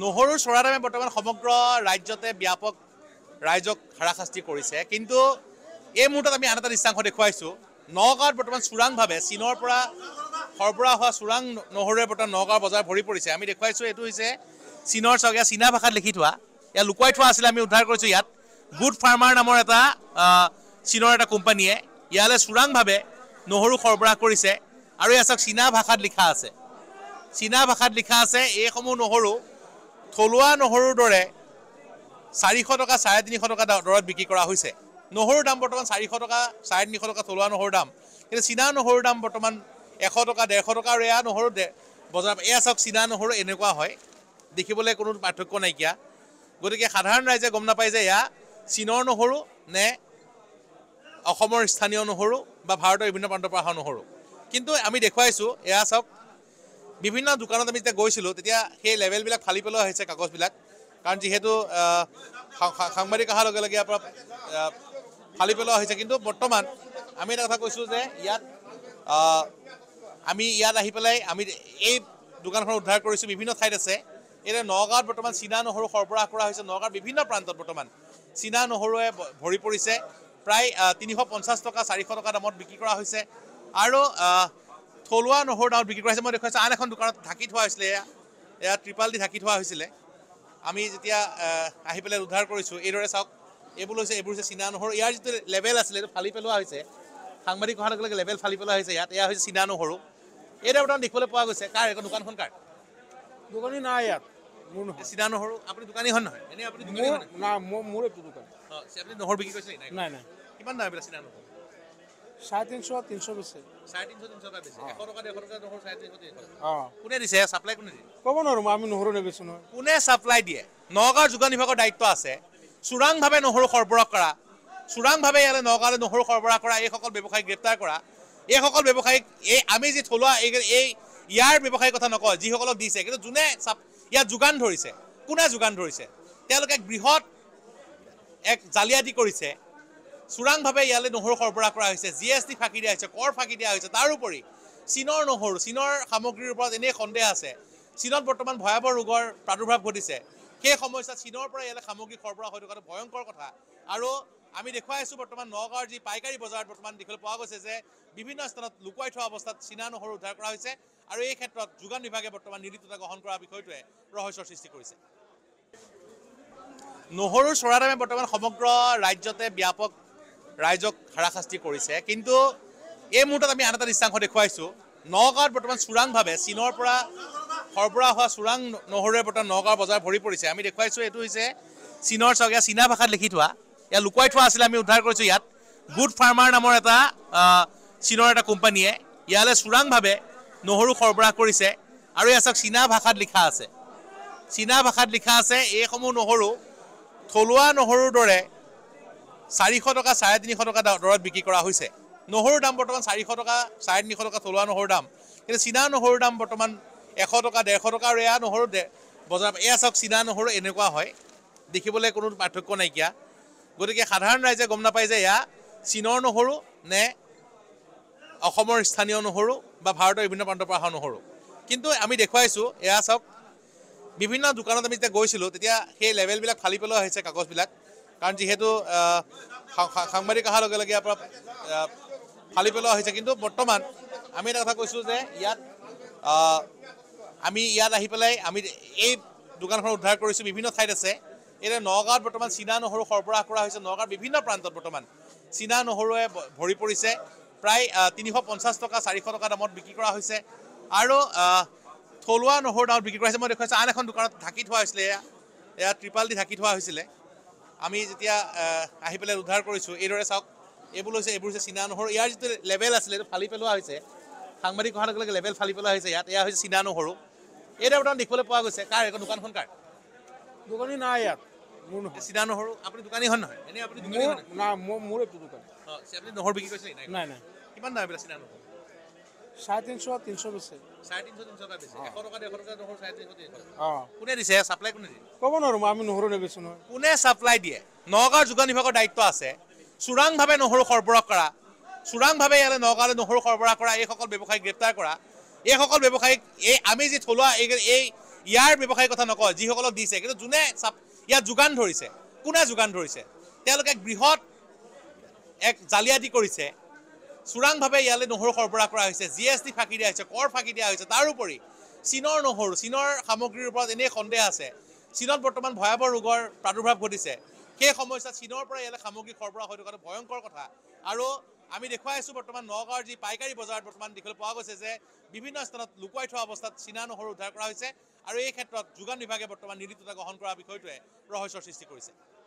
নহৰুৰ চৰাধামে বৰ্তমান সমগ্ৰ ৰাজ্যতে ব্যাপক ৰাইজক হাৰাশাস্তি কৰিছে কিন্তু এই মুহূৰ্তত আমি আন এটা দৃশ্যাংশ দেখুৱাইছোঁ নগাঁৱত বৰ্তমান চোৰাংভাৱে চীনৰ পৰা সৰবৰাহ হোৱা চোৰাং নহৰুৱে বৰ্তমান নগাঁৱৰ বজাৰ ভৰি পৰিছে আমি দেখুৱাইছোঁ এইটো হৈছে চীনৰ চক ইয়াৰ চীনা ভাষাত লিখি থোৱা ইয়াৰ লুকুৱাই থোৱা আছিলে আমি উদ্ধাৰ কৰিছোঁ ইয়াত গুড ফাৰ্মাৰ নামৰ এটা চীনৰ এটা কোম্পানীয়ে ইয়ালৈ চোৰাংভাৱে নহৰু সৰবৰাহ কৰিছে আৰু ইয়াৰ চক চীনা ভাষাত লিখা আছে চীনা ভাষাত লিখা আছে এইসমূহ নহৰু থলুৱা নহৰুৰ দৰে চাৰিশ টকা চাৰে তিনিশ টকা দৰত বিক্ৰী কৰা হৈছে নহৰুৰ দাম বৰ্তমান চাৰিশ টকা চাৰে তিনিশ টকা থলুৱা নহৰুৰ দাম কিন্তু চীনা নহৰুৰ দাম বৰ্তমান এশ টকা ডেৰশ টকা আৰু এয়া নহৰু বজাৰ এয়া চাওক চীনা নহৰু এনেকুৱা হয় দেখিবলৈ কোনো পাৰ্থক্য নাইকিয়া গতিকে সাধাৰণ ৰাইজে গম নাপায় যে এয়া চীনৰ নহৰু নে অসমৰ স্থানীয় নহৰু বা ভাৰতৰ বিভিন্ন প্ৰান্তৰ পৰা অহা নহৰু কিন্তু আমি দেখুৱাইছোঁ এয়া চাওক বিভিন্ন দোকানত আমি যেতিয়া গৈছিলোঁ তেতিয়া সেই লেভেলবিলাক ফালি পেলোৱা হৈছে কাগজবিলাক কাৰণ যিহেতু সাংবাদিক অহাৰ লগে লগে ইয়াৰ পৰা ফালি পেলোৱা হৈছে কিন্তু বৰ্তমান আমি এটা কথা কৈছোঁ যে ইয়াত আমি ইয়াত আহি পেলাই আমি এই দোকানখন উদ্ধাৰ কৰিছোঁ বিভিন্ন ঠাইত আছে এতিয়া নগাঁৱত বৰ্তমান চীনা নহৰু সৰবৰাহ কৰা হৈছে নগাঁৱৰ বিভিন্ন প্ৰান্তত বৰ্তমান চীনা নহৰুৱে ভৰি পৰিছে প্ৰায় তিনিশ পঞ্চাছ টকা চাৰিশ টকা দামত বিক্ৰী কৰা হৈছে আৰু থলুৱা নহৰু ডাঙৰ বিক্ৰী কৰা হৈছে মই দেখুৱাইছোঁ আন এখন দোকানত ঢাকি থোৱা হৈছিলে এয়া এয়া ত্ৰিপাল দি ঢাকি থোৱা হৈছিলে আমি যেতিয়া আহি পেলাই উদ্ধাৰ কৰিছোঁ এইদৰে চাওক এইবোৰ হৈছে এইবোৰ হৈছে চীনা নহৰু ইয়াৰ যিটো লেবেল আছিলে এইটো ফালি পেলোৱা হৈছে সাংবাদিক অহাৰ লগে লগে লেবেল ফালি পেলোৱা হৈছে ইয়াত এয়া হৈছে চীনা নহৰু এইদৰে বৰ্তমান দেখিবলৈ পোৱা গৈছে কাৰ এইখন দোকানখন কাৰ দোকানী নাই ইয়াত চীনা নহৰু আপুনি দোকানীখন নহয় এনেই আপুনি নহৰু বিক্ৰী কৰিছে নাই নাই কিমান দাম আছিলে নহৰু চাৰে তিনিশ তিনিশ বেছে ক'ব নোৱাৰো আমি নহৰু নেবেচো নহয় কোনে চাপ্লাই দিয়ে নগাঁৱৰ যোগান বিভাগৰ দায়িত্ব আছে চোৰাংভাৱে নহৰু সৰবৰাহ কৰা চোৰাংভাৱে ইয়ালৈ নগাঁৱলৈ নহৰু সৰবৰাহ কৰা এইসকল ব্যৱসায়ীক গ্ৰেপ্তাৰ কৰা এইসকল ব্যৱসায়ীক এই আমি যি থলুৱা এই এই ইয়াৰ ব্যৱসায়ীৰ কথা নকয় যিসকলক দিছে কিন্তু যোনে ইয়াত যোগান ধৰিছে কোনে যোগান ধৰিছে তেওঁলোকে বৃহৎ এক জালিয়াতি কৰিছে চোৰাংভাৱে ইয়ালৈ নহৰু সৰবৰাহ কৰা হৈছে জি এছ টি ফাঁকি দিয়া হৈছে কৰ ফাঁকি দিয়া হৈছে তাৰোপৰি চীনৰ নহৰু চীনৰ সামগ্ৰীৰ ওপৰত এনেই সন্দেহ আছে চীনত বৰ্তমান ভয়াৱহ ৰোগৰ প্ৰাদুৰ্ভাৱ ঘটিছে সেই সমস্যাত চীনৰ পৰা ইয়ালৈ সামগ্ৰী সৰবৰাহ হৈ থকাটো ভয়ংকৰ কথা আৰু আমি দেখুৱাই আছোঁ বৰ্তমান নগাঁৱৰ যি পাইকাৰী বজাৰত বৰ্তমান দেখিবলৈ পোৱা গৈছে যে বিভিন্ন স্থানত লুকুৱাই থোৱা অৱস্থাত চীনা নহৰু উদ্ধাৰ কৰা হৈছে আৰু এই ক্ষেত্ৰত যোগান বিভাগে বৰ্তমান নিৰ্দিষ্টতা গ্ৰহণ কৰা বিষয়টোৱে ৰহস্যৰ সৃষ্টি কৰিছে নহৰুৰ চৰাদামে বৰ্তমান সমগ্ৰ ৰাজ্যতে ব্যাপক ৰাইজক হাৰাশাস্তি কৰিছে কিন্তু এই মুহূৰ্তত আমি আন এটা দৃষ্টাংশ দেখুৱাইছোঁ নগাঁৱত বৰ্তমান চোৰাংভাৱে চীনৰ পৰা সৰবৰাহ হোৱা চোৰাং নহৰুৱে বৰ্তমান নগাঁৱৰ বজাৰ ভৰি পৰিছে আমি দেখুৱাইছোঁ এইটো হৈছে চীনৰ চাওক ইয়াত চীনা ভাষাত লিখি থোৱা ইয়াত লুকুৱাই থোৱা আছিলে আমি উদ্ধাৰ কৰিছোঁ ইয়াত গুড ফাৰ্মাৰ নামৰ এটা চীনৰ এটা কোম্পানীয়ে ইয়ালৈ চোৰাংভাৱে নহৰু সৰবৰাহ কৰিছে আৰু ইয়াৰ চাওক চীনা ভাষাত লিখা আছে চীনা ভাষাত লিখা আছে এইসমূহ নহৰু থলুৱা নহৰুৰ দৰে চাৰিশ টকা চাৰে তিনিশ টকা দৰত বিক্ৰী কৰা হৈছে নহৰু দাম বৰ্তমান চাৰিশ টকা চাৰে তিনিশ টকা থলুৱা নহৰু দাম কিন্তু চীনা নহৰু দাম বৰ্তমান এশ টকা ডেৰশ টকা আৰু এয়া নহৰু বজাৰ এয়া চাওক চীনা নহৰু এনেকুৱা হয় দেখিবলৈ কোনো পাৰ্থক্য নাইকিয়া গতিকে সাধাৰণ ৰাইজে গম নাপায় যে এয়া চীনৰ নহৰু নে অসমৰ স্থানীয় নহৰু বা ভাৰতৰ বিভিন্ন প্ৰান্তৰ পৰা অহা নহৰু কিন্তু আমি দেখুৱাইছোঁ এয়া চাওক বিভিন্ন দোকানত আমি যেতিয়া গৈছিলোঁ তেতিয়া সেই লেবেলবিলাক ফালি পেলোৱা হৈছে কাগজবিলাক কাৰণ যিহেতু সাংবাদিক অহাৰ লগে লগে ইয়াৰ ফালি পেলোৱা হৈছে কিন্তু বৰ্তমান আমি এটা কথা কৈছোঁ যে ইয়াত আমি ইয়াত আহি পেলাই আমি এই দোকানখন উদ্ধাৰ কৰিছোঁ বিভিন্ন ঠাইত আছে এতিয়া নগাঁৱত বৰ্তমান চীনা নহৰু সৰবৰাহ কৰা হৈছে নগাঁৱৰ বিভিন্ন প্ৰান্তত বৰ্তমান চীনা নহৰুৱে ভৰি পৰিছে প্ৰায় তিনিশ পঞ্চাছ টকা চাৰিশ টকা দামত বিক্ৰী কৰা হৈছে আৰু থলুৱা নহৰু দামত বিক্ৰী কৰা হৈছে মই দেখুৱাইছোঁ আন এখন দোকানত ঢাকি থোৱা হৈছিলে এয়া এয়া ত্ৰিপাল দি ঢাকি থোৱা হৈছিলে আমি যেতিয়া আহি পেলাই উদ্ধাৰ কৰিছোঁ এইদৰে চাওক এইবোৰ হৈছে এইবোৰ হৈছে চিনা নহৰু ইয়াৰ যিটো লেবেল আছিলে এইটো ফালি পেলোৱা হৈছে সাংবাদিক অহাৰ লগে লগে লেবেল ফালি পেলোৱা হৈছে ইয়াত এয়া হৈছে চিনা নহৰু এইদৰে বৰ্তমান দেখিবলৈ পোৱা গৈছে কাৰ এইখন দোকানখন কাৰ দোকানী নাই ইয়াত চিনা নহৰু আপুনি দোকানীখন নহয় এনেই আপুনি নহৰু বিক্ৰী কৰিছে নাই নাই কিমান দাম চিনা নহৰু চাৰে তিনিশ তিনিশ বেছে কোনে দিছে চাপ্লাই কোনে দিয়ে ক'ব নোৱাৰো আমি নহৰু নেবেচোঁ নহয় কোনে চাপ্লাই দিয়ে নগাঁৱৰ যোগান বিভাগৰ দায়িত্ব আছে চোৰাংভাৱে নহৰু সৰবৰাহ কৰা চোৰাংভাৱে ইয়ালৈ নগাঁৱলৈ নহৰু সৰবৰাহ কৰা এইসকল ব্যৱসায়ীক গ্ৰেপ্তাৰ কৰা এইসকল ব্যৱসায়ীক এই আমি যি থলুৱা এই এই ইয়াৰ ব্যৱসায়ীৰ কথা নকয় যিসকলক দিছে কিন্তু যোনে চাপ ইয়াত যোগান ধৰিছে কোনে যোগান ধৰিছে তেওঁলোকে বৃহৎ এক জালিয়াতি কৰিছে চোৰাংভাৱে ইয়ালৈ নহৰু সৰবৰাহ কৰা হৈছে জি এছ টি ফাঁকি দিয়া হৈছে কৰ ফাঁকি দিয়া হৈছে তাৰোপৰি চীনৰ নহৰু চীনৰ সামগ্ৰীৰ ওপৰত এনেই সন্দেহ আছে চীনত বৰ্তমান ভয়াৱহ ৰোগৰ প্ৰাদুৰ্ভাৱ ঘটিছে সেই সময়ছোৱাত চীনৰ পৰা ইয়ালৈ সামগ্ৰী সৰবৰাহ হৈ থকাটো ভয়ংকৰ কথা আৰু আমি দেখুৱাই আছোঁ বৰ্তমান নগাঁৱৰ যি পাইকাৰী বজাৰত বৰ্তমান দেখিবলৈ পোৱা গৈছে যে বিভিন্ন স্থানত লুকুৱাই থোৱা অৱস্থাত চীনা নহৰু উদ্ধাৰ কৰা হৈছে আৰু এই ক্ষেত্ৰত যোগান বিভাগে বৰ্তমান নিৰ্দিষ্টতা গ্ৰহণ কৰা বিষয়টোৱে ৰহস্যৰ সৃষ্টি কৰিছে